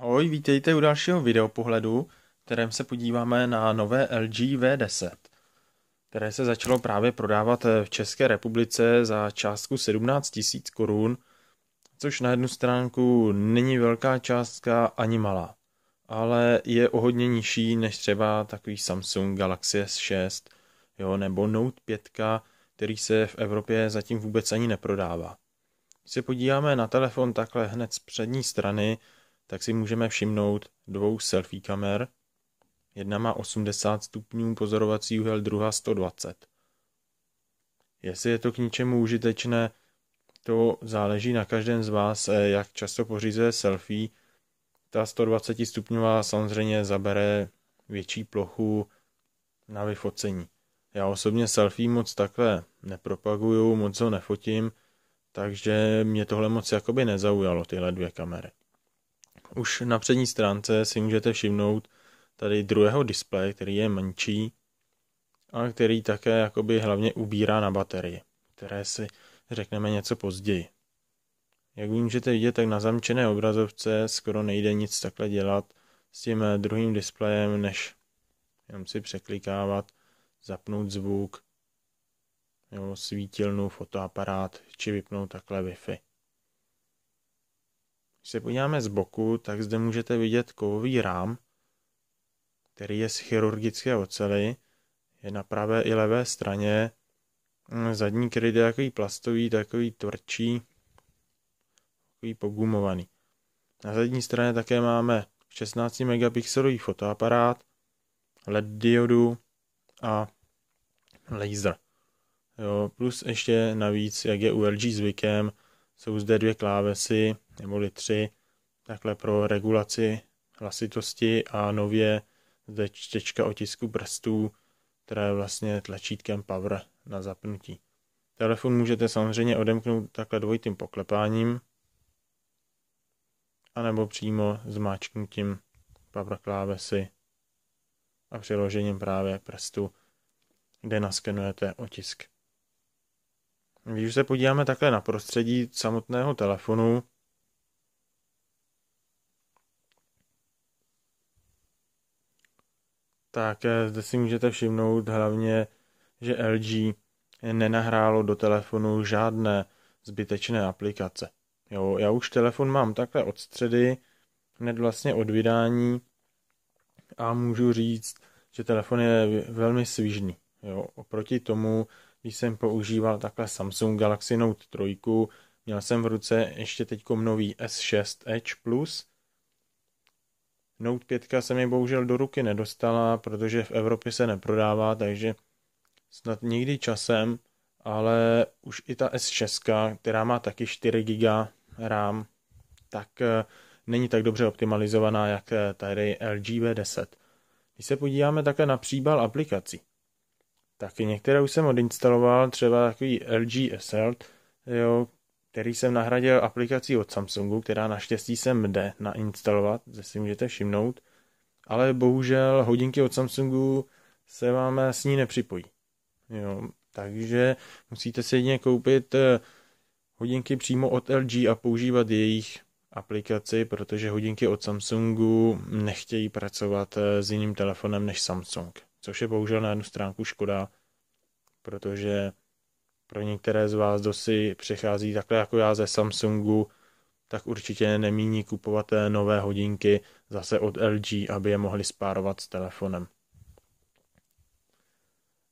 Ahoj, vítejte u dalšího videopohledu, v kterém se podíváme na nové LG V10, které se začalo právě prodávat v České republice za částku 17 000 korun, což na jednu stránku není velká částka ani malá, ale je o hodně nižší než třeba takový Samsung Galaxy S6 jo, nebo Note 5, který se v Evropě zatím vůbec ani neprodává. Když se podíváme na telefon takhle hned z přední strany, tak si můžeme všimnout dvou selfie kamer. Jedna má 80 stupňů pozorovací úhel, druhá 120. Jestli je to k ničemu užitečné, to záleží na každém z vás, eh, jak často pořízuje selfie. Ta 120 stupňová samozřejmě zabere větší plochu na vyfocení. Já osobně selfie moc takhle nepropaguju, moc ho nefotím, takže mě tohle moc jakoby nezaujalo, tyhle dvě kamery. Už na přední stránce si můžete všimnout tady druhého displeje, který je menší a který také jakoby hlavně ubírá na baterii, které si řekneme něco později. Jak můžete vidět, tak na zamčené obrazovce skoro nejde nic takhle dělat s tím eh, druhým displejem, než jenom si překlikávat, zapnout zvuk, nebo svítilnu, fotoaparát, či vypnout takhle Wi-Fi. Když se podíváme z boku, tak zde můžete vidět kovový rám, který je z chirurgické ocely, je na pravé i levé straně. Zadní kryt je takový plastový, takový tvrdší, takový pogumovaný. Na zadní straně také máme 16 megapixelový fotoaparát, LED diodu a laser. Jo, plus ještě navíc, jak je u LG zvykem, jsou zde dvě klávesy, neboli tři, takhle pro regulaci hlasitosti a nově zde čtečka otisku prstů, která je vlastně tlačítkem power na zapnutí. Telefon můžete samozřejmě odemknout takhle dvojitým poklepáním anebo přímo zmáčknutím power klávesy a přiložením právě prstu, kde naskenujete otisk. Když se podíváme takhle na prostředí samotného telefonu, tak eh, zde si můžete všimnout hlavně, že LG nenahrálo do telefonu žádné zbytečné aplikace. Jo, já už telefon mám takhle od středy, hned vlastně od vydání a můžu říct, že telefon je velmi svižný. Jo, oproti tomu, když jsem používal takhle Samsung Galaxy Note 3, měl jsem v ruce ještě teď nový S6 Edge Plus, Note 5 se mi bohužel do ruky nedostala, protože v Evropě se neprodává, takže snad někdy časem, ale už i ta S6, která má taky 4 GB RAM, tak eh, není tak dobře optimalizovaná, jak eh, tady LG V10. Když se podíváme také na příbal aplikací, tak některé už jsem odinstaloval, třeba takový LG SL, jo, který jsem nahradil aplikací od Samsungu, která naštěstí sem jde nainstalovat, zde si můžete všimnout, ale bohužel hodinky od Samsungu se vám s ní nepřipojí. Jo, takže musíte si jedině koupit eh, hodinky přímo od LG a používat jejich aplikaci, protože hodinky od Samsungu nechtějí pracovat eh, s jiným telefonem než Samsung, což je bohužel na jednu stránku škoda, protože pro některé z vás, kdo si přechází takhle jako já ze Samsungu, tak určitě nemíní kupovat eh, nové hodinky zase od LG, aby je mohli spárovat s telefonem.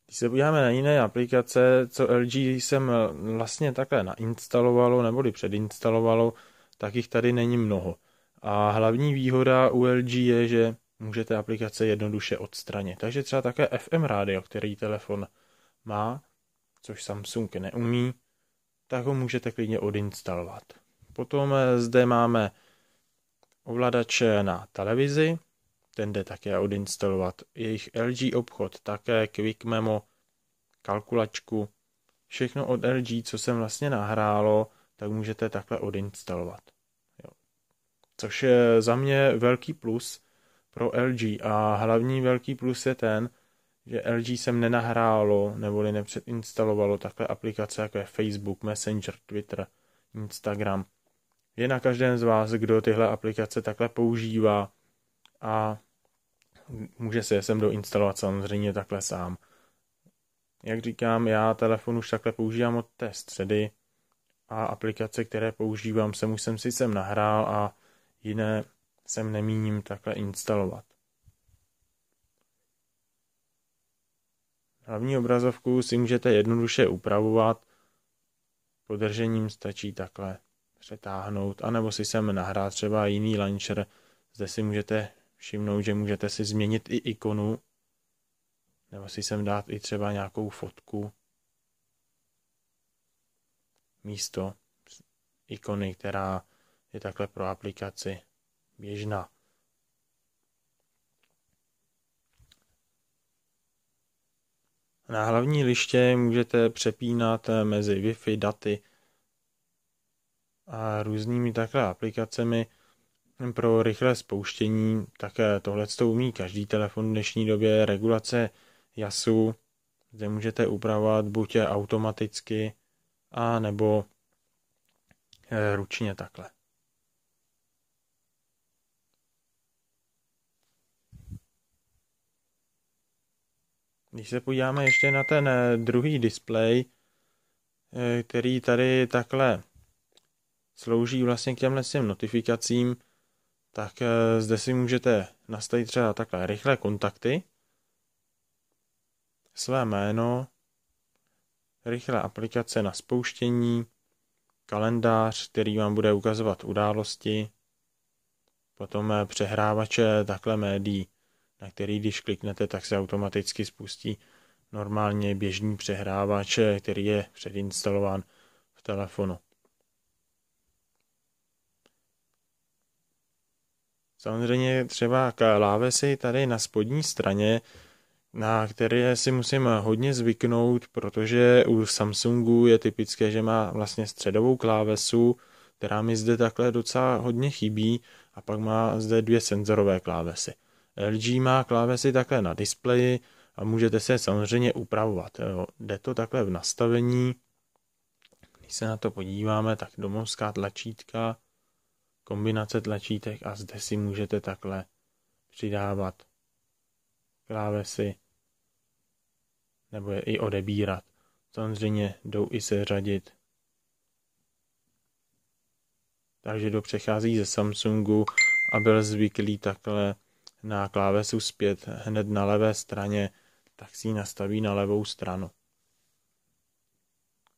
Když se podíváme na jiné aplikace, co LG jsem eh, vlastně takhle nainstalovalo neboli předinstalovalo, tak jich tady není mnoho. A hlavní výhoda u LG je, že můžete aplikace jednoduše odstranit. Takže třeba také FM rádio, který telefon má, což Samsung neumí, tak ho můžete klidně odinstalovat. Potom eh, zde máme ovladače na televizi, ten jde také odinstalovat. Jejich LG obchod, také Quick Memo, kalkulačku, všechno od LG, co jsem vlastně nahrálo, tak můžete takhle odinstalovat. Jo. Což je za mě velký plus pro LG a hlavní velký plus je ten, že LG sem nenahrálo nebo nepředinstalovalo takové aplikace jako je Facebook, Messenger, Twitter, Instagram. Je na každém z vás, kdo tyhle aplikace takhle používá a může se, je sem doinstalovat samozřejmě takhle sám. Jak říkám, já telefon už takhle používám od té středy a aplikace, které používám, jsem už jsem si sem nahrál a jiné sem nemíním takhle instalovat. Hlavní obrazovku si můžete jednoduše upravovat. Podržením stačí takhle přetáhnout, anebo si sem nahrát třeba jiný launcher. Zde si můžete všimnout, že můžete si změnit i ikonu, nebo si sem dát i třeba nějakou fotku. Místo ikony, která je takhle pro aplikaci běžná. Na hlavní liště můžete přepínat mezi Wi-Fi, daty a různými takhle aplikacemi pro rychlé spouštění. Také tohle to umí každý telefon v dnešní době. Regulace jasu, kde můžete upravovat buď automaticky a nebo eh, ručně takhle. Když se podíváme ještě na ten eh, druhý displej, eh, který tady takhle slouží vlastně k těmhle svým notifikacím, tak eh, zde si můžete nastavit třeba takhle rychlé kontakty, své jméno, rychlé aplikace na spouštění, kalendář, který vám bude ukazovat události, potom přehrávače takhle médií na který když kliknete, tak se automaticky spustí normálně běžný přehrávač, eh, který je předinstalován v telefonu. Samozřejmě třeba klávesy tady na spodní straně, na které si musím hodně zvyknout, protože u Samsungu je typické, že má vlastně středovou klávesu, která mi zde takhle docela hodně chybí a pak má zde dvě senzorové klávesy. LG má klávesy takhle na displeji a můžete se samozřejmě upravovat. Jo. Jde to takhle v nastavení. Když se na to podíváme, tak domovská tlačítka, kombinace tlačítek a zde si můžete takhle přidávat klávesy nebo je i odebírat. Samozřejmě jdou i seřadit. Takže do přechází ze Samsungu a byl zvyklý takhle na klávesu zpět hned na levé straně, tak si ji nastaví na levou stranu.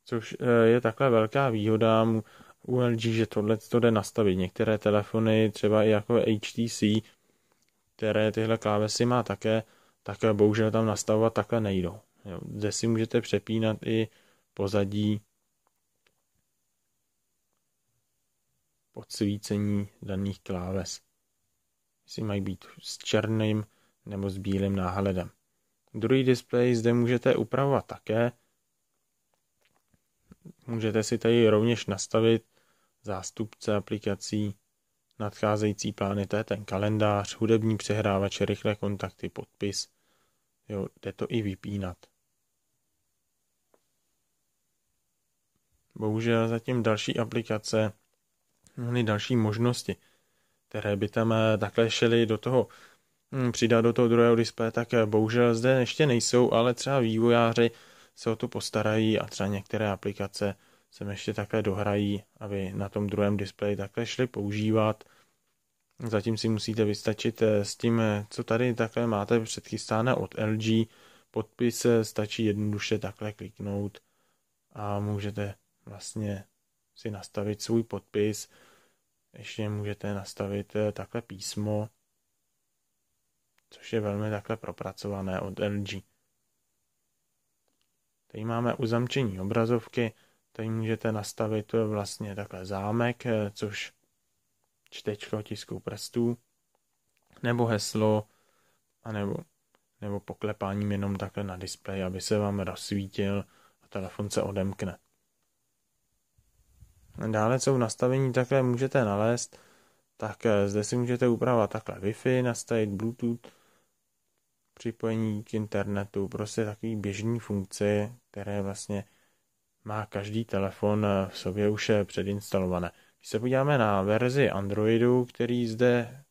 Což e, je takhle velká výhoda u LG, že tohle to jde nastavit. Některé telefony, třeba i jako HTC, které tyhle klávesy má také, tak e, bohužel tam nastavovat takhle nejdou. Jo, zde si můžete přepínat i pozadí podsvícení daných kláves si mají být s černým nebo s bílým náhledem. Druhý displej zde můžete upravovat také. Můžete si tady rovněž nastavit zástupce aplikací nadcházející plány, to je ten kalendář, hudební přehrávač, rychlé kontakty, podpis. Jo, jde to i vypínat. Bohužel zatím další aplikace, mnohdy další možnosti které by tam eh, takhle šely do toho hm, přidat do toho druhého displeje, tak eh, bohužel zde ještě nejsou, ale třeba vývojáři se o to postarají a třeba některé aplikace se ještě takhle dohrají, aby na tom druhém displeji takhle šli používat. Zatím si musíte vystačit eh, s tím, co tady takhle máte předchystáno od LG. Podpis stačí jednoduše takhle kliknout a můžete vlastně si nastavit svůj podpis ještě můžete nastavit eh, takhle písmo, což je velmi takhle propracované od LG. Tady máme uzamčení obrazovky, tady můžete nastavit eh, vlastně takhle zámek, eh, což čtečko tisku prstů, nebo heslo, anebo, nebo poklepáním jenom takhle na displej, aby se vám rozsvítil a telefon se odemkne. Dále jsou nastavení takhle můžete nalézt, tak eh, zde si můžete upravovat takhle Wi-Fi, nastavit Bluetooth, připojení k internetu, prostě takový běžný funkci, které vlastně má každý telefon eh, v sobě už je eh, předinstalované. Když se podíváme na verzi Androidu, který zde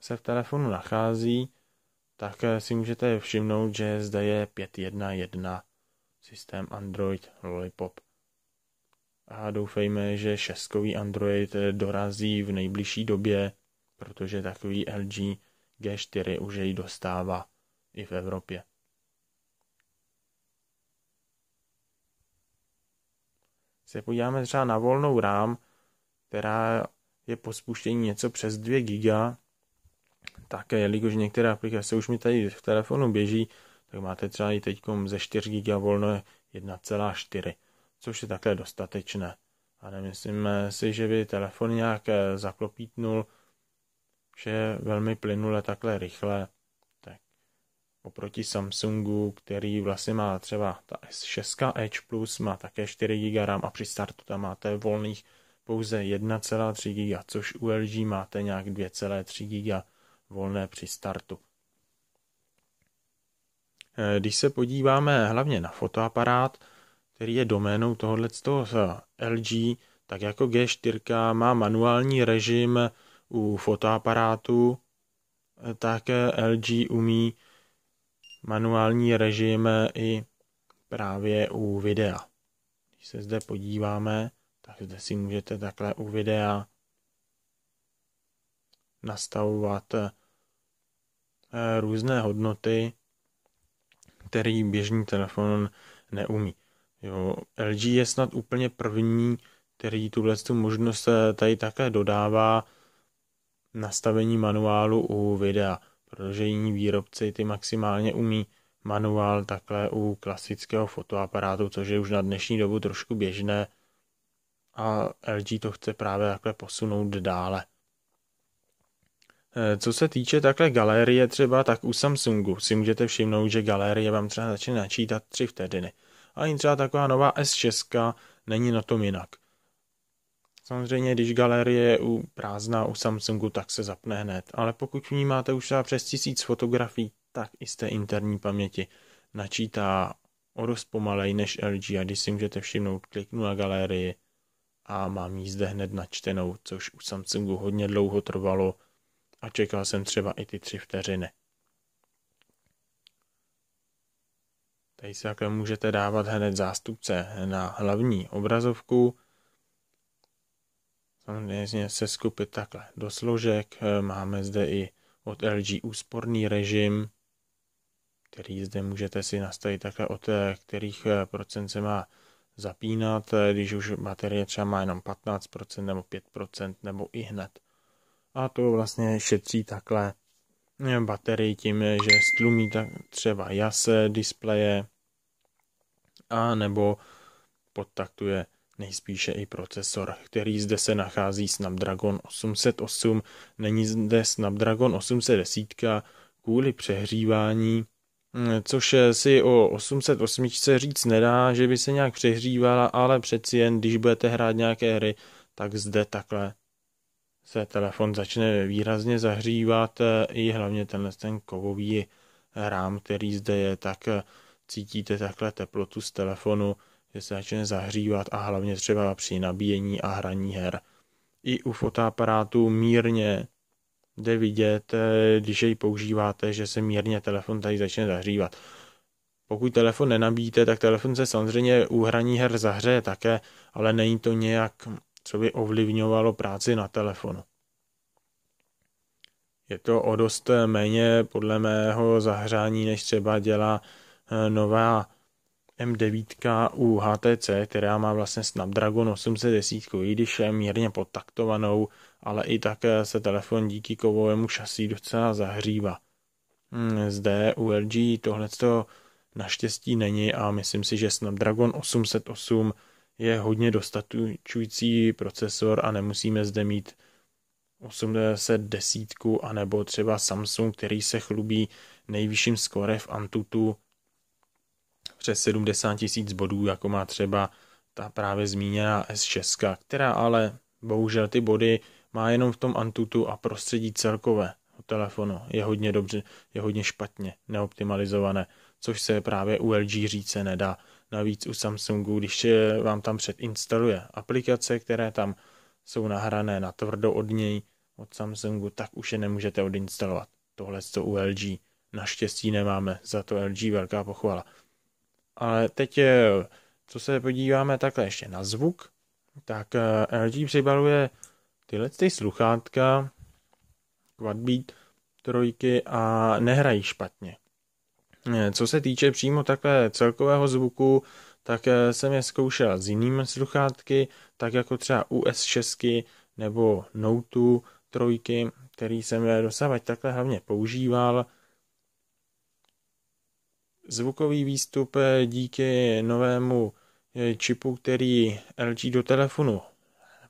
se v telefonu nachází, tak si můžete všimnout, že zde je 5.1.1 systém Android Lollipop a doufejme, že šestkový Android eh, dorazí v nejbližší době, protože takový LG G4 už jej dostává i v Evropě. Se podíváme třeba na volnou rám, která je po spuštění něco přes 2 GB, tak jelikož některé aplikace už mi tady v telefonu běží, tak máte třeba i teď ze 4 GB volno 1,4 což je takhle dostatečné. A nemyslím si, že by telefon nějak eh, zaklopítnul, že je velmi plynule takhle rychle. Tak oproti Samsungu, který vlastně má třeba ta S6 Edge Plus, má také 4 GB RAM a při startu tam máte volných pouze 1,3 GB, což u LG máte nějak 2,3 GB volné při startu. Eh, když se podíváme hlavně na fotoaparát, který je doménou toho LG, tak jako G4 má manuální režim u fotoaparátu, eh, tak LG umí manuální režim eh, i právě u videa. Když se zde podíváme, tak zde si můžete takhle u videa nastavovat eh, různé hodnoty, který běžný telefon neumí. Jo, LG je snad úplně první, který tuhle tu možnost eh, tady také dodává nastavení manuálu u videa, protože jiní výrobci ty maximálně umí manuál takhle u klasického fotoaparátu, což je už na dnešní dobu trošku běžné a LG to chce právě takhle posunout dále. Eh, co se týče takhle galerie třeba, tak u Samsungu si můžete všimnout, že galerie vám třeba začne načítat 3 vteřiny ani třeba taková nová S6 není na tom jinak. Samozřejmě, když galerie je u prázdná u Samsungu, tak se zapne hned, ale pokud v ní máte už třeba přes tisíc fotografií, tak i z té interní paměti načítá o dost pomalej než LG a když si můžete všimnout, kliknu na galerii a mám ji zde hned načtenou, což u Samsungu hodně dlouho trvalo a čekal jsem třeba i ty tři vteřiny. Tady si takhle můžete dávat hned zástupce na hlavní obrazovku. Samozřejmě se skupit takhle do složek. Eh, máme zde i od LG úsporný režim, který zde můžete si nastavit takhle od eh, kterých eh, procent se má zapínat, když už baterie třeba má jenom 15% nebo 5% nebo i hned. A to vlastně šetří takhle baterii tím, že stlumí tak třeba jas displeje a nebo podtaktuje nejspíše i procesor, který zde se nachází Snapdragon 808. Není zde Snapdragon 810 kvůli přehřívání, což si o 808 říct nedá, že by se nějak přehřívala, ale přeci jen, když budete hrát nějaké hry, tak zde takhle se telefon začne výrazně zahřívat e, i hlavně tenhle ten kovový e, rám, který zde je, tak e, cítíte takhle teplotu z telefonu, že se začne zahřívat a hlavně třeba při nabíjení a hraní her. I u fotoaparátu mírně jde vidět, když jej používáte, že se mírně telefon tady začne zahřívat. Pokud telefon nenabíjíte, tak telefon se samozřejmě u hraní her zahřeje také, ale není to nějak co by ovlivňovalo práci na telefonu. Je to o dost méně podle mého zahřání, než třeba dělá eh, nová M9 u HTC, která má vlastně Snapdragon 810, i když je mírně podtaktovanou, ale i tak eh, se telefon díky kovovému šasí docela zahřívá. Hm, zde u LG tohleto naštěstí není a myslím si, že Snapdragon 808 je hodně dostatučující procesor a nemusíme zde mít 810 a nebo třeba Samsung, který se chlubí nejvyšším skore v Antutu přes 70 tisíc bodů, jako má třeba ta právě zmíněná S6, která ale bohužel ty body má jenom v tom Antutu a prostředí celkové telefonu je hodně dobře, je hodně špatně neoptimalizované, což se právě u LG říce nedá. Navíc u Samsungu, když vám tam předinstaluje aplikace, které tam jsou nahrané na tvrdo od něj, od Samsungu, tak už je nemůžete odinstalovat. Tohle to u LG naštěstí nemáme, za to LG velká pochvala. Ale teď, co se podíváme takhle ještě na zvuk, tak eh, LG přibaluje tyhle ty sluchátka, quadbeat trojky a nehrají špatně. Eh, co se týče přímo takhle celkového zvuku, tak eh, jsem je zkoušel s jinými sluchátky, tak jako třeba US6 nebo Note 3, který jsem dosávat takhle hlavně používal. Zvukový výstup eh, díky novému čipu, který LG do telefonu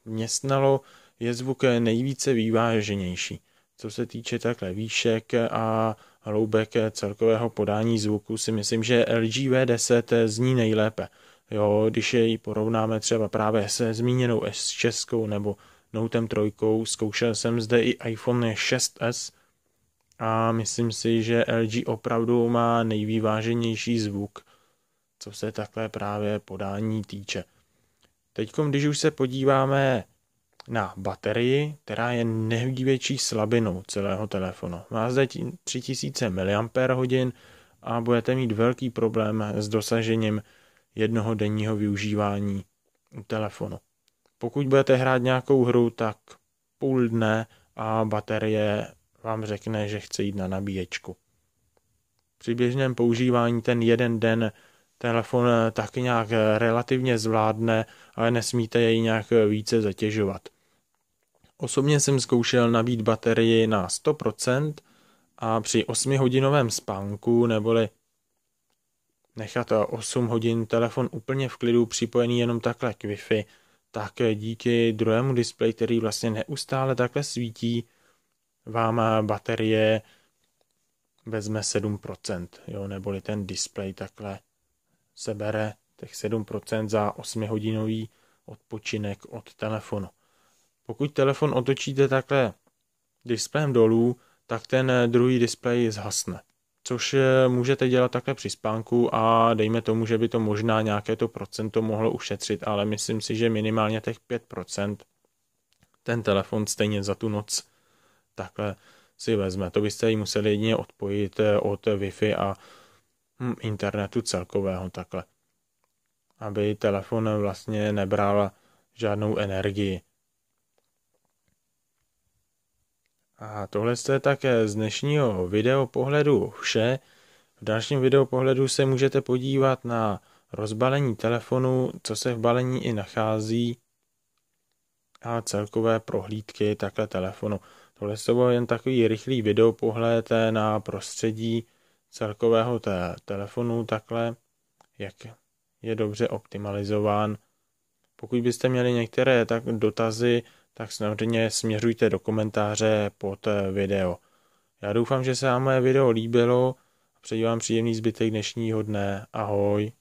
městnalo, je zvuk nejvíce výváženější, co se týče takhle výšek a hloubek eh, celkového podání zvuku si myslím, že LG V10 zní nejlépe. Jo, když jej porovnáme třeba právě se zmíněnou S6 nebo Note 3, zkoušel jsem zde i iPhone 6s a myslím si, že LG opravdu má nejvýváženější zvuk, co se takhle právě podání týče. Teď, když už se podíváme na baterii, která je největší slabinou celého telefonu. Má zde 3000 mAh a budete mít velký problém s dosažením jednoho denního využívání telefonu. Pokud budete hrát nějakou hru, tak půl dne a baterie vám řekne, že chce jít na nabíječku. Při běžném používání ten jeden den telefon eh, tak nějak eh, relativně zvládne, ale nesmíte jej nějak eh, více zatěžovat. Osobně jsem zkoušel nabít baterii na 100% a při 8-hodinovém spánku neboli nechat 8 hodin telefon úplně v klidu připojený jenom takhle k Wi-Fi, tak díky druhému displeji, který vlastně neustále takhle svítí, vám baterie vezme 7%, jo, neboli ten displej takhle sebere těch 7% za 8-hodinový odpočinek od telefonu. Pokud telefon otočíte takhle displejem dolů, tak ten druhý displej zhasne. Což eh, můžete dělat takhle při spánku a dejme tomu, že by to možná nějaké to procento mohlo ušetřit, ale myslím si, že minimálně těch 5% ten telefon stejně za tu noc takhle si vezme. To byste ji museli jedině odpojit eh, od Wi-Fi a Hm, internetu celkového takhle. Aby telefon vlastně nebral žádnou energii. A tohle je také z dnešního videopohledu vše. V dalším videopohledu se můžete podívat na rozbalení telefonu, co se v balení i nachází a celkové prohlídky takhle telefonu. Tohle je jen takový rychlý videopohled na prostředí celkového te- telefonu takhle, jak je dobře optimalizován. Pokud byste měli některé tak dotazy, tak samozřejmě směřujte do komentáře pod eh, video. Já doufám, že se vám moje video líbilo a přeji vám příjemný zbytek dnešního dne. Ahoj.